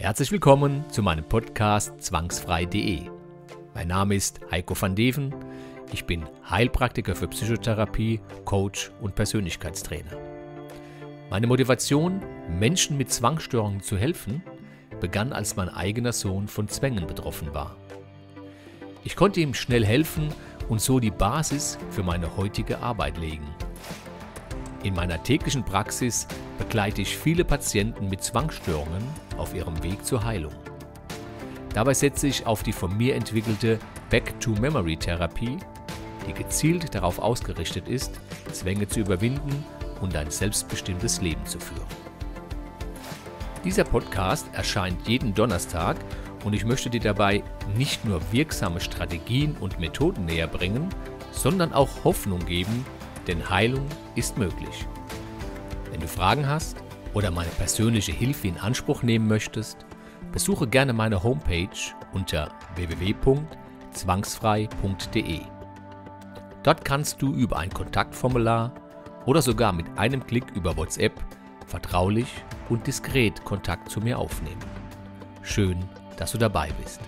Herzlich willkommen zu meinem Podcast zwangsfrei.de. Mein Name ist Heiko van Deven. Ich bin Heilpraktiker für Psychotherapie, Coach und Persönlichkeitstrainer. Meine Motivation, Menschen mit Zwangsstörungen zu helfen, begann, als mein eigener Sohn von Zwängen betroffen war. Ich konnte ihm schnell helfen und so die Basis für meine heutige Arbeit legen. In meiner täglichen Praxis begleite ich viele Patienten mit Zwangsstörungen auf ihrem Weg zur Heilung. Dabei setze ich auf die von mir entwickelte Back-to-Memory-Therapie, die gezielt darauf ausgerichtet ist, Zwänge zu überwinden und ein selbstbestimmtes Leben zu führen. Dieser Podcast erscheint jeden Donnerstag und ich möchte dir dabei nicht nur wirksame Strategien und Methoden näher bringen, sondern auch Hoffnung geben, denn Heilung ist möglich. Wenn du Fragen hast oder meine persönliche Hilfe in Anspruch nehmen möchtest, besuche gerne meine Homepage unter www.zwangsfrei.de. Dort kannst du über ein Kontaktformular oder sogar mit einem Klick über WhatsApp vertraulich und diskret Kontakt zu mir aufnehmen. Schön, dass du dabei bist.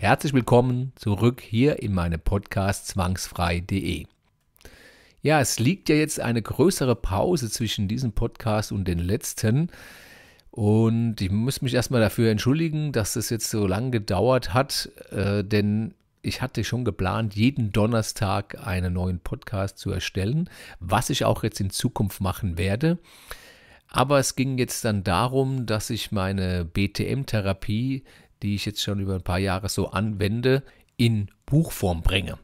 Herzlich willkommen zurück hier in meinem Podcast zwangsfrei.de. Ja, es liegt ja jetzt eine größere Pause zwischen diesem Podcast und den letzten. Und ich muss mich erstmal dafür entschuldigen, dass das jetzt so lange gedauert hat, äh, denn ich hatte schon geplant, jeden Donnerstag einen neuen Podcast zu erstellen, was ich auch jetzt in Zukunft machen werde. Aber es ging jetzt dann darum, dass ich meine BTM-Therapie die ich jetzt schon über ein paar Jahre so anwende, in Buchform bringe.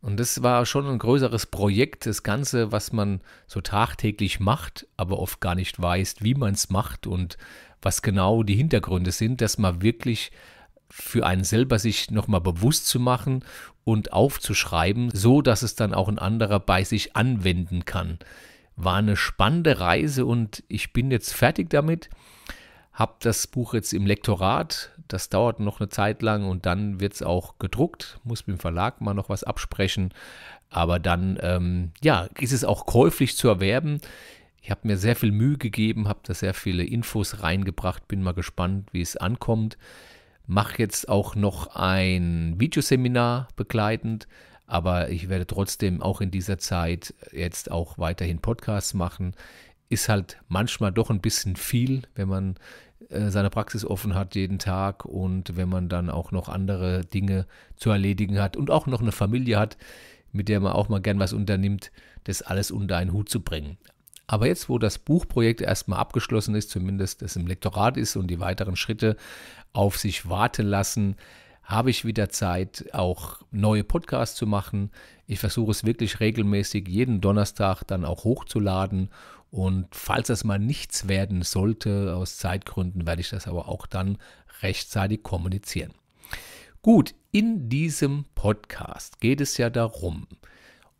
Und das war schon ein größeres Projekt, das Ganze, was man so tagtäglich macht, aber oft gar nicht weiß, wie man es macht und was genau die Hintergründe sind, dass man wirklich für einen selber sich nochmal bewusst zu machen und aufzuschreiben, so dass es dann auch ein anderer bei sich anwenden kann. War eine spannende Reise und ich bin jetzt fertig damit habe das Buch jetzt im Lektorat. Das dauert noch eine Zeit lang und dann wird es auch gedruckt. Muss mit dem Verlag mal noch was absprechen. Aber dann ähm, ja, ist es auch käuflich zu erwerben. Ich habe mir sehr viel Mühe gegeben, habe da sehr viele Infos reingebracht. Bin mal gespannt, wie es ankommt. Mache jetzt auch noch ein Videoseminar begleitend. Aber ich werde trotzdem auch in dieser Zeit jetzt auch weiterhin Podcasts machen. Ist halt manchmal doch ein bisschen viel, wenn man äh, seine Praxis offen hat jeden Tag und wenn man dann auch noch andere Dinge zu erledigen hat und auch noch eine Familie hat, mit der man auch mal gern was unternimmt, das alles unter einen Hut zu bringen. Aber jetzt, wo das Buchprojekt erstmal abgeschlossen ist, zumindest es im Lektorat ist und die weiteren Schritte auf sich warten lassen, habe ich wieder Zeit, auch neue Podcasts zu machen. Ich versuche es wirklich regelmäßig jeden Donnerstag dann auch hochzuladen und falls das mal nichts werden sollte, aus Zeitgründen, werde ich das aber auch dann rechtzeitig kommunizieren. Gut, in diesem Podcast geht es ja darum,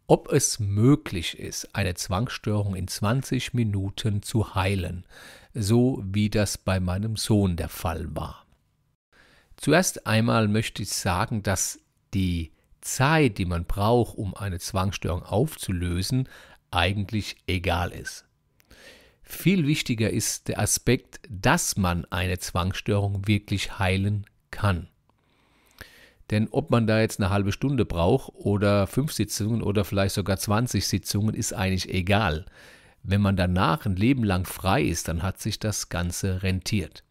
ob es möglich ist, eine Zwangsstörung in 20 Minuten zu heilen, so wie das bei meinem Sohn der Fall war. Zuerst einmal möchte ich sagen, dass die Zeit, die man braucht, um eine Zwangsstörung aufzulösen, eigentlich egal ist. Viel wichtiger ist der Aspekt, dass man eine Zwangsstörung wirklich heilen kann. Denn ob man da jetzt eine halbe Stunde braucht oder fünf Sitzungen oder vielleicht sogar 20 Sitzungen, ist eigentlich egal. Wenn man danach ein Leben lang frei ist, dann hat sich das Ganze rentiert.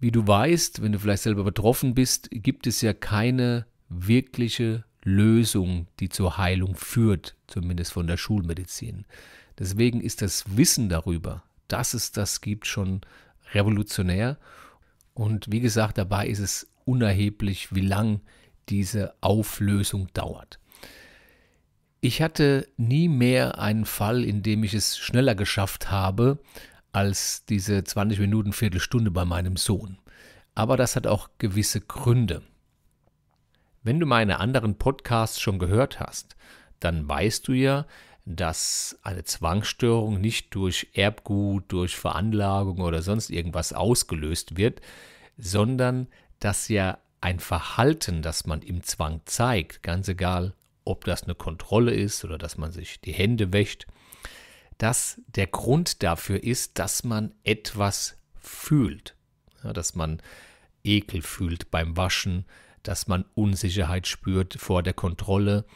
Wie du weißt, wenn du vielleicht selber betroffen bist, gibt es ja keine wirkliche Lösung, die zur Heilung führt, zumindest von der Schulmedizin. Deswegen ist das Wissen darüber, dass es das gibt, schon revolutionär. Und wie gesagt, dabei ist es unerheblich, wie lang diese Auflösung dauert. Ich hatte nie mehr einen Fall, in dem ich es schneller geschafft habe als diese 20 Minuten, Viertelstunde bei meinem Sohn. Aber das hat auch gewisse Gründe. Wenn du meine anderen Podcasts schon gehört hast, dann weißt du ja, dass eine Zwangsstörung nicht durch Erbgut, durch Veranlagung oder sonst irgendwas ausgelöst wird, sondern dass ja ein Verhalten, das man im Zwang zeigt, ganz egal, ob das eine Kontrolle ist oder dass man sich die Hände wäscht, dass der Grund dafür ist, dass man etwas fühlt, ja, dass man Ekel fühlt beim Waschen, dass man Unsicherheit spürt vor der Kontrolle,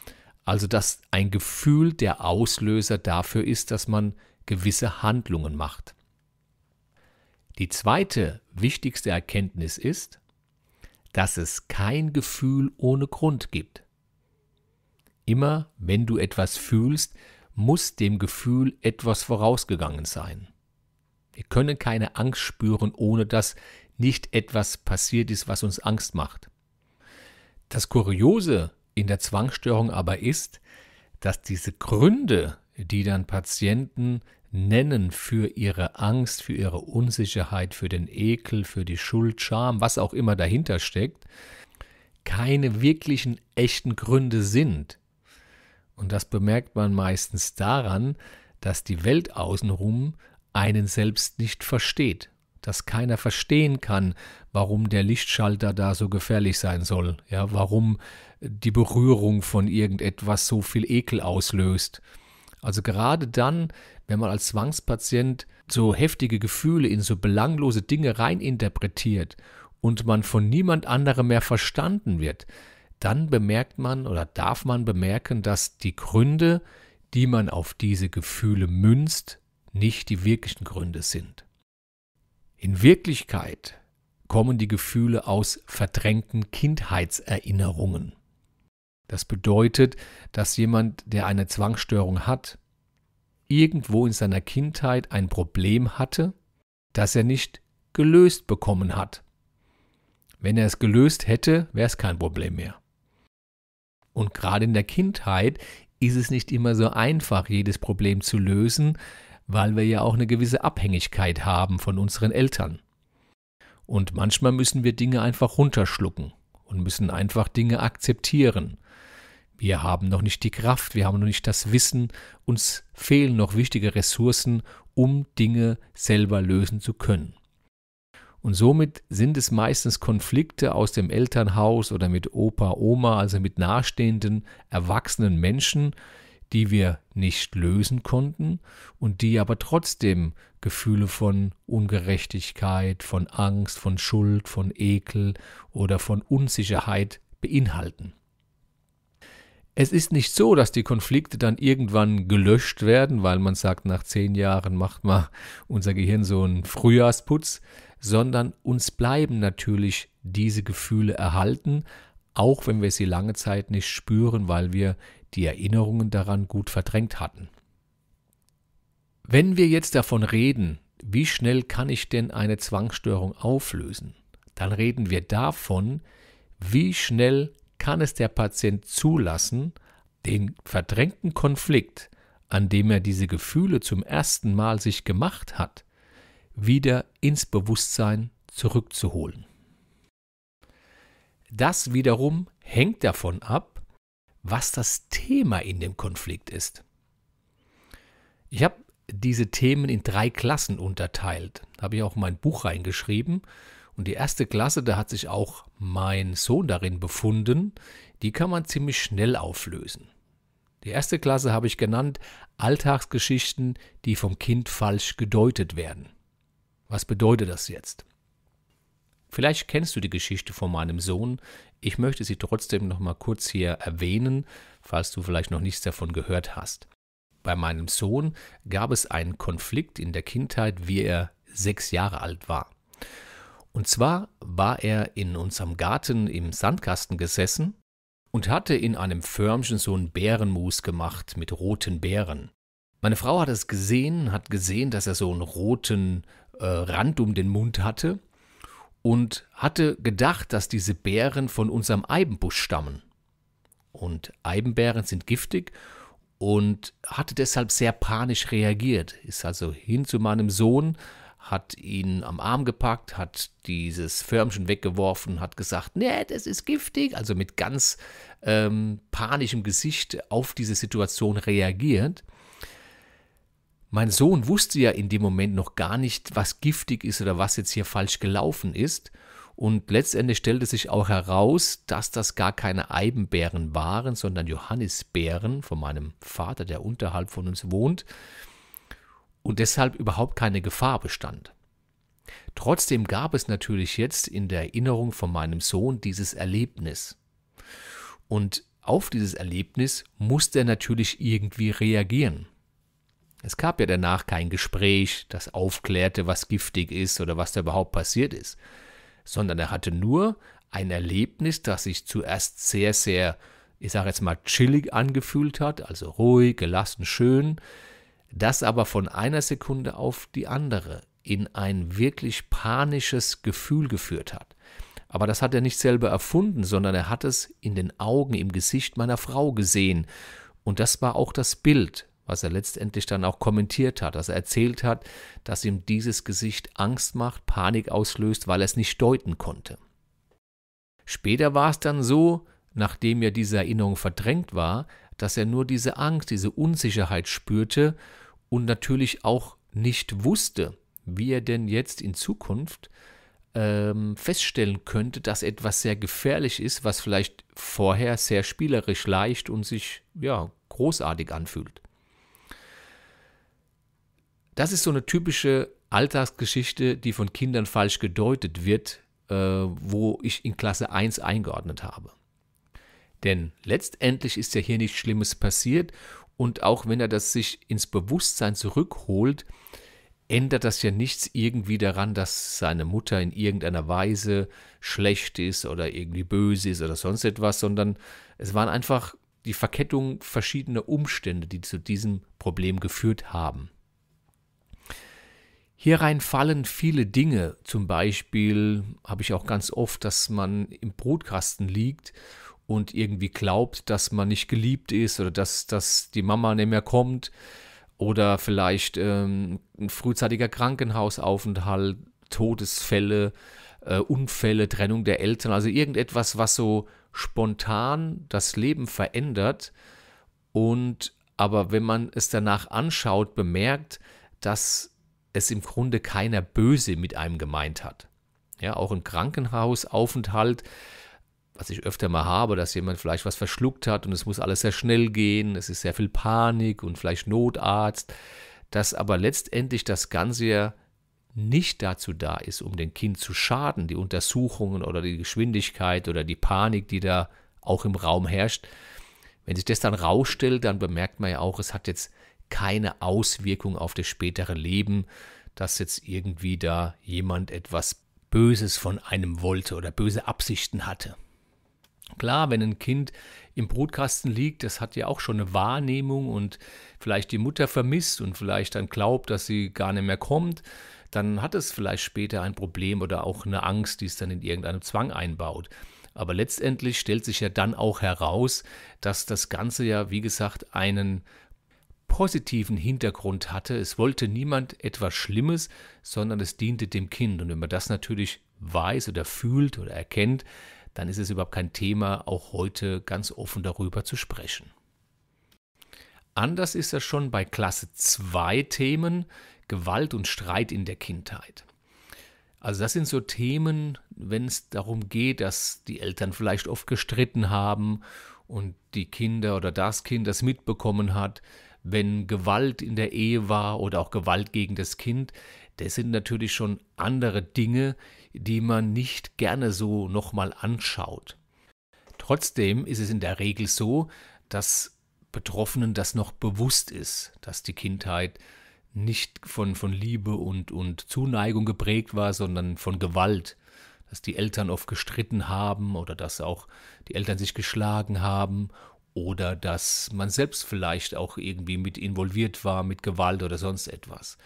also dass ein Gefühl der Auslöser dafür ist, dass man gewisse Handlungen macht. Die zweite wichtigste Erkenntnis ist, dass es kein Gefühl ohne Grund gibt. Immer wenn du etwas fühlst, muss dem Gefühl etwas vorausgegangen sein. Wir können keine Angst spüren, ohne dass nicht etwas passiert ist, was uns Angst macht. Das Kuriose in der Zwangsstörung aber ist, dass diese Gründe, die dann Patienten nennen für ihre Angst, für ihre Unsicherheit, für den Ekel, für die Schuld, Scham, was auch immer dahinter steckt, keine wirklichen echten Gründe sind. Und das bemerkt man meistens daran, dass die Welt außenrum einen selbst nicht versteht dass keiner verstehen kann, warum der Lichtschalter da so gefährlich sein soll, ja, warum die Berührung von irgendetwas so viel Ekel auslöst. Also gerade dann, wenn man als Zwangspatient so heftige Gefühle in so belanglose Dinge reininterpretiert und man von niemand anderem mehr verstanden wird, dann bemerkt man oder darf man bemerken, dass die Gründe, die man auf diese Gefühle münzt, nicht die wirklichen Gründe sind. In Wirklichkeit kommen die Gefühle aus verdrängten Kindheitserinnerungen. Das bedeutet, dass jemand, der eine Zwangsstörung hat, irgendwo in seiner Kindheit ein Problem hatte, das er nicht gelöst bekommen hat. Wenn er es gelöst hätte, wäre es kein Problem mehr. Und gerade in der Kindheit ist es nicht immer so einfach, jedes Problem zu lösen, weil wir ja auch eine gewisse Abhängigkeit haben von unseren Eltern. Und manchmal müssen wir Dinge einfach runterschlucken und müssen einfach Dinge akzeptieren. Wir haben noch nicht die Kraft, wir haben noch nicht das Wissen, uns fehlen noch wichtige Ressourcen, um Dinge selber lösen zu können. Und somit sind es meistens Konflikte aus dem Elternhaus oder mit Opa, Oma, also mit nahestehenden, erwachsenen Menschen, die wir nicht lösen konnten und die aber trotzdem Gefühle von Ungerechtigkeit, von Angst, von Schuld, von Ekel oder von Unsicherheit beinhalten. Es ist nicht so, dass die Konflikte dann irgendwann gelöscht werden, weil man sagt, nach zehn Jahren macht mal unser Gehirn so einen Frühjahrsputz, sondern uns bleiben natürlich diese Gefühle erhalten, auch wenn wir sie lange Zeit nicht spüren, weil wir die Erinnerungen daran gut verdrängt hatten. Wenn wir jetzt davon reden, wie schnell kann ich denn eine Zwangsstörung auflösen, dann reden wir davon, wie schnell kann es der Patient zulassen, den verdrängten Konflikt, an dem er diese Gefühle zum ersten Mal sich gemacht hat, wieder ins Bewusstsein zurückzuholen. Das wiederum hängt davon ab, was das Thema in dem Konflikt ist. Ich habe diese Themen in drei Klassen unterteilt. Da Habe ich auch mein Buch reingeschrieben. Und die erste Klasse, da hat sich auch mein Sohn darin befunden, die kann man ziemlich schnell auflösen. Die erste Klasse habe ich genannt Alltagsgeschichten, die vom Kind falsch gedeutet werden. Was bedeutet das jetzt? Vielleicht kennst du die Geschichte von meinem Sohn. Ich möchte sie trotzdem noch mal kurz hier erwähnen, falls du vielleicht noch nichts davon gehört hast. Bei meinem Sohn gab es einen Konflikt in der Kindheit, wie er sechs Jahre alt war. Und zwar war er in unserem Garten im Sandkasten gesessen und hatte in einem Förmchen so einen Bärenmus gemacht mit roten Beeren. Meine Frau hat es gesehen, hat gesehen, dass er so einen roten äh, Rand um den Mund hatte und hatte gedacht, dass diese Bären von unserem Eibenbusch stammen. Und Eibenbären sind giftig und hatte deshalb sehr panisch reagiert, ist also hin zu meinem Sohn, hat ihn am Arm gepackt, hat dieses Förmchen weggeworfen, hat gesagt, nee, das ist giftig, also mit ganz ähm, panischem Gesicht auf diese Situation reagiert. Mein Sohn wusste ja in dem Moment noch gar nicht, was giftig ist oder was jetzt hier falsch gelaufen ist. Und letztendlich stellte sich auch heraus, dass das gar keine Eibenbären waren, sondern Johannisbären von meinem Vater, der unterhalb von uns wohnt, und deshalb überhaupt keine Gefahr bestand. Trotzdem gab es natürlich jetzt in der Erinnerung von meinem Sohn dieses Erlebnis. Und auf dieses Erlebnis musste er natürlich irgendwie reagieren. Es gab ja danach kein Gespräch, das aufklärte, was giftig ist oder was da überhaupt passiert ist, sondern er hatte nur ein Erlebnis, das sich zuerst sehr, sehr, ich sage jetzt mal, chillig angefühlt hat, also ruhig, gelassen, schön, das aber von einer Sekunde auf die andere in ein wirklich panisches Gefühl geführt hat. Aber das hat er nicht selber erfunden, sondern er hat es in den Augen, im Gesicht meiner Frau gesehen. Und das war auch das Bild, was er letztendlich dann auch kommentiert hat, dass also er erzählt hat, dass ihm dieses Gesicht Angst macht, Panik auslöst, weil er es nicht deuten konnte. Später war es dann so, nachdem er diese Erinnerung verdrängt war, dass er nur diese Angst, diese Unsicherheit spürte und natürlich auch nicht wusste, wie er denn jetzt in Zukunft ähm, feststellen könnte, dass etwas sehr gefährlich ist, was vielleicht vorher sehr spielerisch leicht und sich ja großartig anfühlt. Das ist so eine typische Alltagsgeschichte, die von Kindern falsch gedeutet wird, äh, wo ich in Klasse 1 eingeordnet habe. Denn letztendlich ist ja hier nichts Schlimmes passiert und auch wenn er das sich ins Bewusstsein zurückholt, ändert das ja nichts irgendwie daran, dass seine Mutter in irgendeiner Weise schlecht ist oder irgendwie böse ist oder sonst etwas, sondern es waren einfach die Verkettung verschiedener Umstände, die zu diesem Problem geführt haben. Hierein fallen viele Dinge. Zum Beispiel habe ich auch ganz oft, dass man im Brotkasten liegt und irgendwie glaubt, dass man nicht geliebt ist oder dass, dass die Mama nicht mehr kommt oder vielleicht ähm, ein frühzeitiger Krankenhausaufenthalt, Todesfälle, äh, Unfälle, Trennung der Eltern, also irgendetwas, was so spontan das Leben verändert und aber wenn man es danach anschaut, bemerkt, dass es im Grunde keiner böse mit einem gemeint hat. Ja, auch im Krankenhausaufenthalt, was ich öfter mal habe, dass jemand vielleicht was verschluckt hat und es muss alles sehr schnell gehen, es ist sehr viel Panik und vielleicht Notarzt, dass aber letztendlich das Ganze ja nicht dazu da ist, um dem Kind zu schaden, die Untersuchungen oder die Geschwindigkeit oder die Panik, die da auch im Raum herrscht. Wenn sich das dann rausstellt, dann bemerkt man ja auch, es hat jetzt keine Auswirkung auf das spätere Leben, dass jetzt irgendwie da jemand etwas Böses von einem wollte oder böse Absichten hatte. Klar, wenn ein Kind im Brutkasten liegt, das hat ja auch schon eine Wahrnehmung und vielleicht die Mutter vermisst und vielleicht dann glaubt, dass sie gar nicht mehr kommt, dann hat es vielleicht später ein Problem oder auch eine Angst, die es dann in irgendeinem Zwang einbaut. Aber letztendlich stellt sich ja dann auch heraus, dass das Ganze ja, wie gesagt, einen positiven Hintergrund hatte. Es wollte niemand etwas Schlimmes, sondern es diente dem Kind. Und wenn man das natürlich weiß oder fühlt oder erkennt, dann ist es überhaupt kein Thema, auch heute ganz offen darüber zu sprechen. Anders ist das schon bei Klasse 2 Themen Gewalt und Streit in der Kindheit. Also das sind so Themen, wenn es darum geht, dass die Eltern vielleicht oft gestritten haben und die Kinder oder das Kind das mitbekommen hat, wenn Gewalt in der Ehe war oder auch Gewalt gegen das Kind, das sind natürlich schon andere Dinge, die man nicht gerne so nochmal anschaut. Trotzdem ist es in der Regel so, dass Betroffenen das noch bewusst ist, dass die Kindheit nicht von, von Liebe und, und Zuneigung geprägt war, sondern von Gewalt, dass die Eltern oft gestritten haben oder dass auch die Eltern sich geschlagen haben oder dass man selbst vielleicht auch irgendwie mit involviert war, mit Gewalt oder sonst etwas.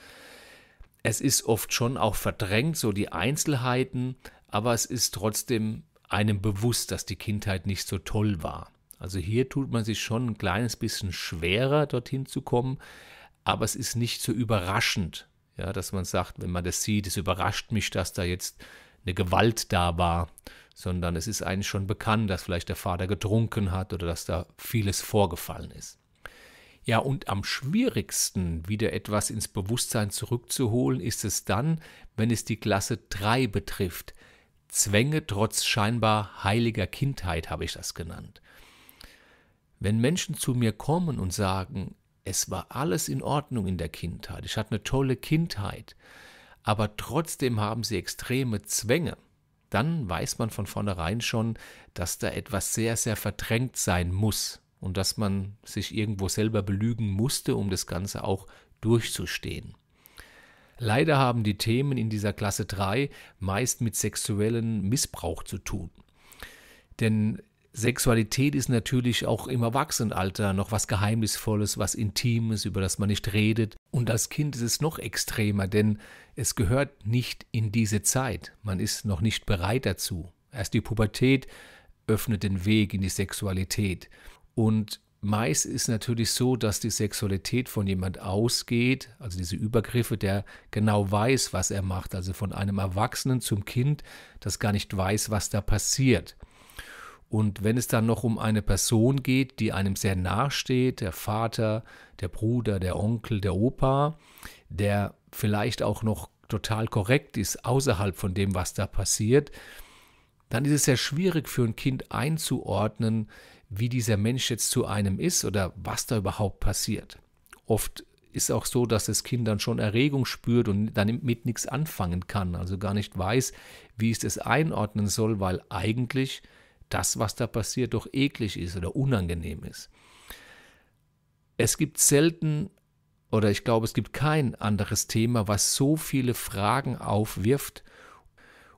Es ist oft schon auch verdrängt, so die Einzelheiten, aber es ist trotzdem einem bewusst, dass die Kindheit nicht so toll war. Also hier tut man sich schon ein kleines bisschen schwerer, dorthin zu kommen, aber es ist nicht so überraschend, ja, dass man sagt, wenn man das sieht, es überrascht mich, dass da jetzt eine Gewalt da war sondern es ist eigentlich schon bekannt, dass vielleicht der Vater getrunken hat oder dass da vieles vorgefallen ist. Ja, und am schwierigsten wieder etwas ins Bewusstsein zurückzuholen ist es dann, wenn es die Klasse 3 betrifft. Zwänge trotz scheinbar heiliger Kindheit habe ich das genannt. Wenn Menschen zu mir kommen und sagen, es war alles in Ordnung in der Kindheit, ich hatte eine tolle Kindheit, aber trotzdem haben sie extreme Zwänge, dann weiß man von vornherein schon, dass da etwas sehr, sehr verdrängt sein muss und dass man sich irgendwo selber belügen musste, um das Ganze auch durchzustehen. Leider haben die Themen in dieser Klasse 3 meist mit sexuellem Missbrauch zu tun. Denn Sexualität ist natürlich auch im Erwachsenenalter noch was Geheimnisvolles, was Intimes, über das man nicht redet. Und als Kind ist es noch extremer, denn es gehört nicht in diese Zeit. Man ist noch nicht bereit dazu. Erst die Pubertät öffnet den Weg in die Sexualität. Und meist ist es natürlich so, dass die Sexualität von jemand ausgeht, also diese Übergriffe, der genau weiß, was er macht, also von einem Erwachsenen zum Kind, das gar nicht weiß, was da passiert. Und wenn es dann noch um eine Person geht, die einem sehr nahe steht, der Vater, der Bruder, der Onkel, der Opa, der vielleicht auch noch total korrekt ist, außerhalb von dem, was da passiert, dann ist es sehr schwierig für ein Kind einzuordnen, wie dieser Mensch jetzt zu einem ist oder was da überhaupt passiert. Oft ist auch so, dass das Kind dann schon Erregung spürt und dann mit nichts anfangen kann, also gar nicht weiß, wie es das einordnen soll, weil eigentlich das, was da passiert, doch eklig ist oder unangenehm ist. Es gibt selten oder ich glaube, es gibt kein anderes Thema, was so viele Fragen aufwirft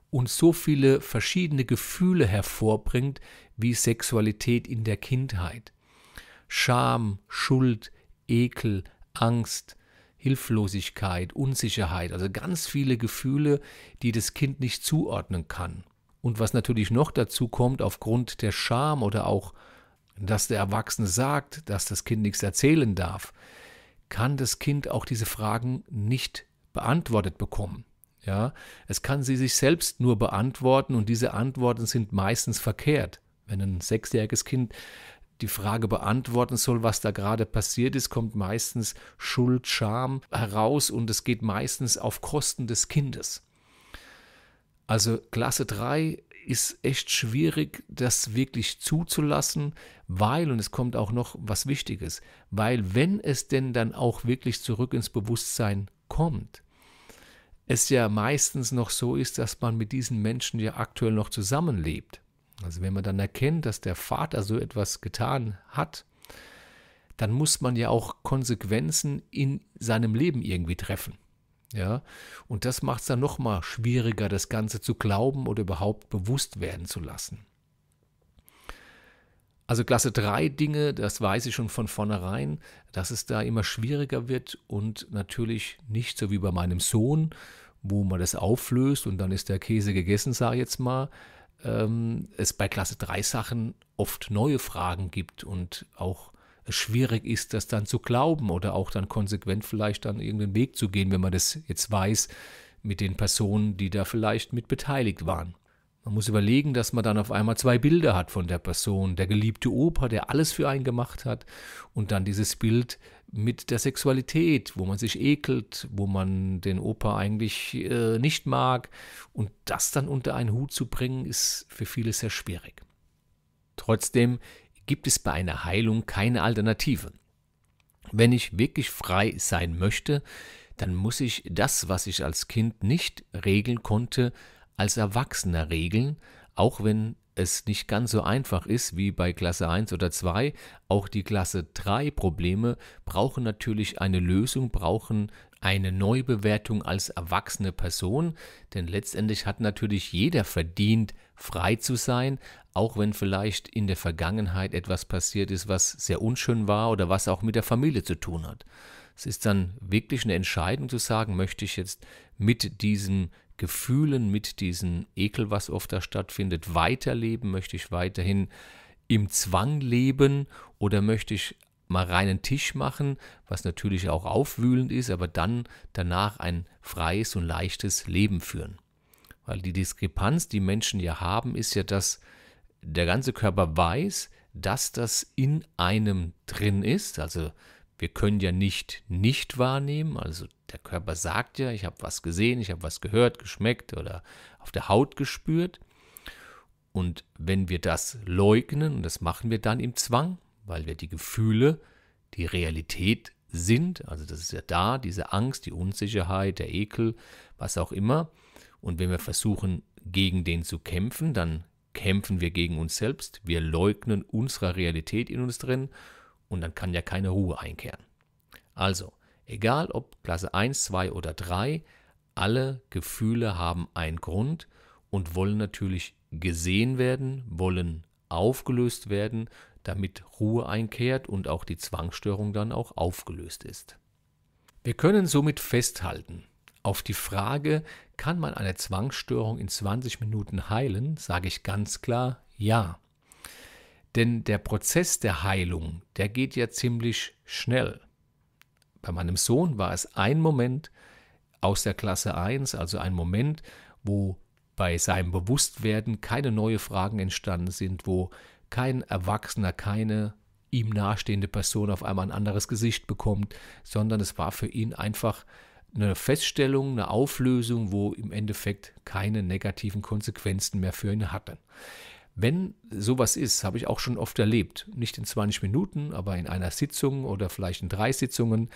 und so viele verschiedene Gefühle hervorbringt wie Sexualität in der Kindheit. Scham, Schuld, Ekel, Angst, Hilflosigkeit, Unsicherheit, also ganz viele Gefühle, die das Kind nicht zuordnen kann. Und was natürlich noch dazu kommt, aufgrund der Scham oder auch, dass der Erwachsene sagt, dass das Kind nichts erzählen darf, kann das Kind auch diese Fragen nicht beantwortet bekommen. Ja, es kann sie sich selbst nur beantworten und diese Antworten sind meistens verkehrt. Wenn ein sechsjähriges Kind die Frage beantworten soll, was da gerade passiert ist, kommt meistens Schuld, Scham heraus und es geht meistens auf Kosten des Kindes. Also Klasse 3 ist echt schwierig, das wirklich zuzulassen, weil, und es kommt auch noch was Wichtiges, weil wenn es denn dann auch wirklich zurück ins Bewusstsein kommt, es ja meistens noch so ist, dass man mit diesen Menschen ja aktuell noch zusammenlebt. Also wenn man dann erkennt, dass der Vater so etwas getan hat, dann muss man ja auch Konsequenzen in seinem Leben irgendwie treffen. Ja, und das macht es dann nochmal schwieriger, das Ganze zu glauben oder überhaupt bewusst werden zu lassen. Also Klasse 3 Dinge, das weiß ich schon von vornherein, dass es da immer schwieriger wird und natürlich nicht so wie bei meinem Sohn, wo man das auflöst und dann ist der Käse gegessen, sage ich jetzt mal, ähm, es bei Klasse 3 Sachen oft neue Fragen gibt und auch schwierig ist, das dann zu glauben oder auch dann konsequent vielleicht dann irgendeinen Weg zu gehen, wenn man das jetzt weiß mit den Personen, die da vielleicht mit beteiligt waren. Man muss überlegen, dass man dann auf einmal zwei Bilder hat von der Person, der geliebte Opa, der alles für einen gemacht hat, und dann dieses Bild mit der Sexualität, wo man sich ekelt, wo man den Opa eigentlich äh, nicht mag, und das dann unter einen Hut zu bringen, ist für viele sehr schwierig. Trotzdem gibt es bei einer Heilung keine Alternative. Wenn ich wirklich frei sein möchte, dann muss ich das, was ich als Kind nicht regeln konnte, als Erwachsener regeln, auch wenn es nicht ganz so einfach ist wie bei Klasse 1 oder 2. Auch die Klasse 3 Probleme brauchen natürlich eine Lösung, brauchen eine Neubewertung als erwachsene Person, denn letztendlich hat natürlich jeder verdient, frei zu sein, auch wenn vielleicht in der Vergangenheit etwas passiert ist, was sehr unschön war oder was auch mit der Familie zu tun hat. Es ist dann wirklich eine Entscheidung zu sagen, möchte ich jetzt mit diesen Gefühlen, mit diesem Ekel, was oft da stattfindet, weiterleben? Möchte ich weiterhin im Zwang leben oder möchte ich mal reinen Tisch machen, was natürlich auch aufwühlend ist, aber dann danach ein freies und leichtes Leben führen? Weil die Diskrepanz, die Menschen ja haben, ist ja, dass der ganze Körper weiß, dass das in einem drin ist. Also wir können ja nicht nicht wahrnehmen. Also der Körper sagt ja, ich habe was gesehen, ich habe was gehört, geschmeckt oder auf der Haut gespürt. Und wenn wir das leugnen, und das machen wir dann im Zwang, weil wir die Gefühle, die Realität sind, also das ist ja da, diese Angst, die Unsicherheit, der Ekel, was auch immer, und wenn wir versuchen, gegen den zu kämpfen, dann kämpfen wir gegen uns selbst, wir leugnen unserer Realität in uns drin und dann kann ja keine Ruhe einkehren. Also, egal ob Klasse 1, 2 oder 3, alle Gefühle haben einen Grund und wollen natürlich gesehen werden, wollen aufgelöst werden, damit Ruhe einkehrt und auch die Zwangsstörung dann auch aufgelöst ist. Wir können somit festhalten, auf die Frage, kann man eine Zwangsstörung in 20 Minuten heilen, sage ich ganz klar ja. Denn der Prozess der Heilung, der geht ja ziemlich schnell. Bei meinem Sohn war es ein Moment aus der Klasse 1, also ein Moment, wo bei seinem Bewusstwerden keine neuen Fragen entstanden sind, wo kein Erwachsener, keine ihm nahestehende Person auf einmal ein anderes Gesicht bekommt, sondern es war für ihn einfach eine Feststellung, eine Auflösung, wo im Endeffekt keine negativen Konsequenzen mehr für ihn hatten. Wenn sowas ist, habe ich auch schon oft erlebt, nicht in 20 Minuten, aber in einer Sitzung oder vielleicht in drei Sitzungen.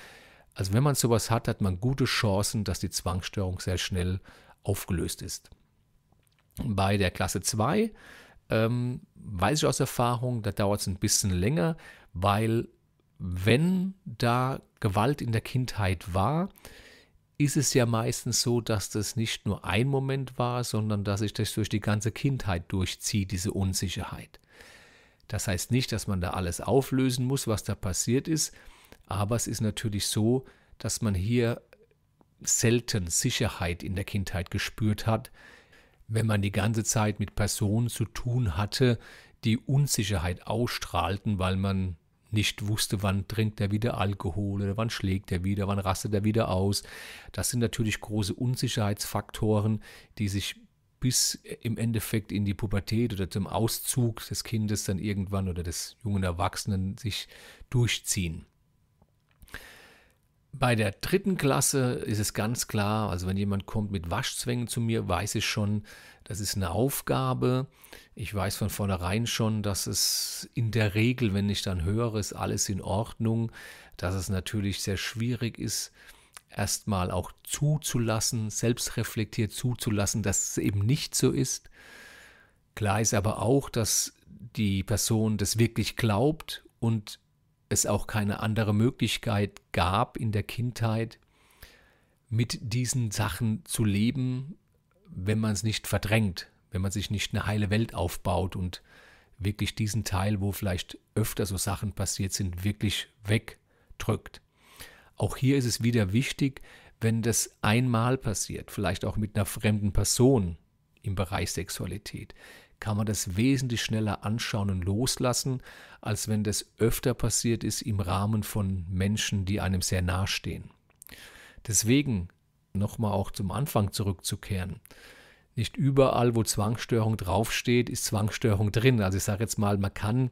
Also wenn man sowas hat, hat man gute Chancen, dass die Zwangsstörung sehr schnell aufgelöst ist. Bei der Klasse 2 ähm, weiß ich aus Erfahrung, da dauert es ein bisschen länger, weil wenn da Gewalt in der Kindheit war, ist es ja meistens so, dass das nicht nur ein Moment war, sondern dass sich das durch die ganze Kindheit durchzieht, diese Unsicherheit. Das heißt nicht, dass man da alles auflösen muss, was da passiert ist, aber es ist natürlich so, dass man hier selten Sicherheit in der Kindheit gespürt hat, wenn man die ganze Zeit mit Personen zu tun hatte, die Unsicherheit ausstrahlten, weil man nicht wusste, wann trinkt er wieder Alkohol oder wann schlägt er wieder, wann rastet er wieder aus. Das sind natürlich große Unsicherheitsfaktoren, die sich bis im Endeffekt in die Pubertät oder zum Auszug des Kindes dann irgendwann oder des jungen Erwachsenen sich durchziehen. Bei der dritten Klasse ist es ganz klar, also wenn jemand kommt mit Waschzwängen zu mir, weiß ich schon, das ist eine Aufgabe, ich weiß von vornherein schon, dass es in der Regel, wenn ich dann höre, ist alles in Ordnung, dass es natürlich sehr schwierig ist, erstmal auch zuzulassen, selbstreflektiert zuzulassen, dass es eben nicht so ist. Klar ist aber auch, dass die Person das wirklich glaubt und es auch keine andere Möglichkeit gab in der Kindheit, mit diesen Sachen zu leben, wenn man es nicht verdrängt wenn man sich nicht eine heile Welt aufbaut und wirklich diesen Teil, wo vielleicht öfter so Sachen passiert sind, wirklich wegdrückt. Auch hier ist es wieder wichtig, wenn das einmal passiert, vielleicht auch mit einer fremden Person im Bereich Sexualität, kann man das wesentlich schneller anschauen und loslassen, als wenn das öfter passiert ist im Rahmen von Menschen, die einem sehr nahestehen. Deswegen nochmal auch zum Anfang zurückzukehren nicht überall, wo Zwangsstörung draufsteht, ist Zwangsstörung drin. Also ich sage jetzt mal, man kann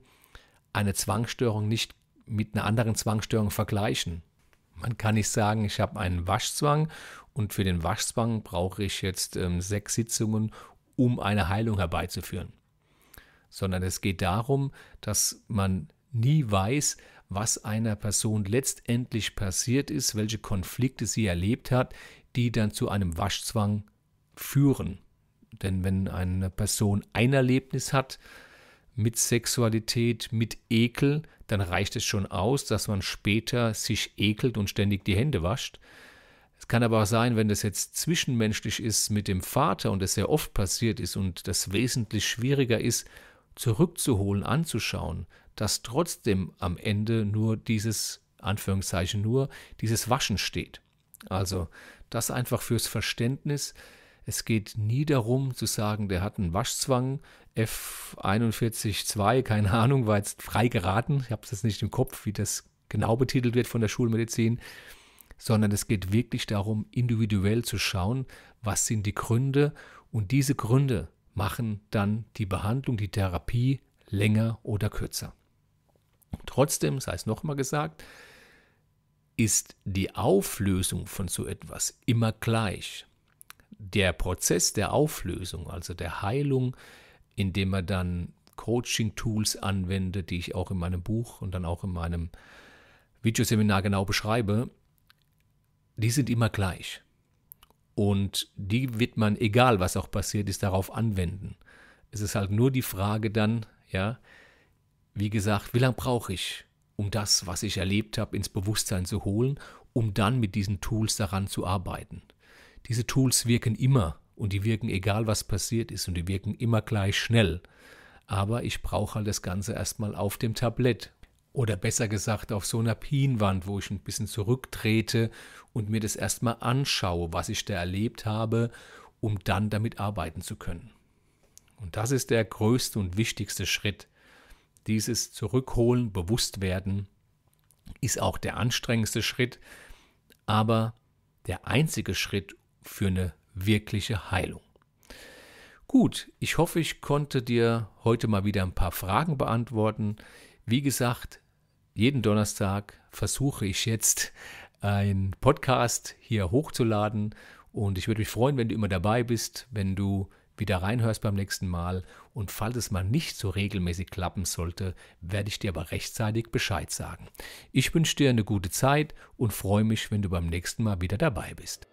eine Zwangsstörung nicht mit einer anderen Zwangsstörung vergleichen. Man kann nicht sagen, ich habe einen Waschzwang und für den Waschzwang brauche ich jetzt ähm, sechs Sitzungen, um eine Heilung herbeizuführen. Sondern es geht darum, dass man nie weiß, was einer Person letztendlich passiert ist, welche Konflikte sie erlebt hat, die dann zu einem Waschzwang führen. Denn wenn eine Person ein Erlebnis hat mit Sexualität, mit Ekel, dann reicht es schon aus, dass man später sich ekelt und ständig die Hände wascht. Es kann aber auch sein, wenn das jetzt zwischenmenschlich ist mit dem Vater und das sehr oft passiert ist und das wesentlich schwieriger ist, zurückzuholen, anzuschauen, dass trotzdem am Ende nur dieses, Anführungszeichen nur, dieses Waschen steht. Also das einfach fürs Verständnis, es geht nie darum zu sagen, der hat einen Waschzwang, F41.2, keine Ahnung, war jetzt frei geraten. Ich habe es jetzt nicht im Kopf, wie das genau betitelt wird von der Schulmedizin, sondern es geht wirklich darum, individuell zu schauen, was sind die Gründe und diese Gründe machen dann die Behandlung, die Therapie länger oder kürzer. Trotzdem, sei es nochmal gesagt, ist die Auflösung von so etwas immer gleich der Prozess der Auflösung, also der Heilung, indem man dann Coaching-Tools anwendet, die ich auch in meinem Buch und dann auch in meinem Videoseminar genau beschreibe, die sind immer gleich. Und die wird man, egal was auch passiert ist, darauf anwenden. Es ist halt nur die Frage dann, ja, wie gesagt, wie lange brauche ich, um das, was ich erlebt habe, ins Bewusstsein zu holen, um dann mit diesen Tools daran zu arbeiten. Diese Tools wirken immer und die wirken egal, was passiert ist und die wirken immer gleich schnell. Aber ich brauche halt das Ganze erstmal auf dem Tablett oder besser gesagt auf so einer Pinwand, wo ich ein bisschen zurücktrete und mir das erstmal anschaue, was ich da erlebt habe, um dann damit arbeiten zu können. Und das ist der größte und wichtigste Schritt. Dieses Zurückholen, Bewusstwerden ist auch der anstrengendste Schritt, aber der einzige Schritt, für eine wirkliche Heilung. Gut, ich hoffe, ich konnte dir heute mal wieder ein paar Fragen beantworten. Wie gesagt, jeden Donnerstag versuche ich jetzt einen Podcast hier hochzuladen und ich würde mich freuen, wenn du immer dabei bist, wenn du wieder reinhörst beim nächsten Mal und falls es mal nicht so regelmäßig klappen sollte, werde ich dir aber rechtzeitig Bescheid sagen. Ich wünsche dir eine gute Zeit und freue mich, wenn du beim nächsten Mal wieder dabei bist.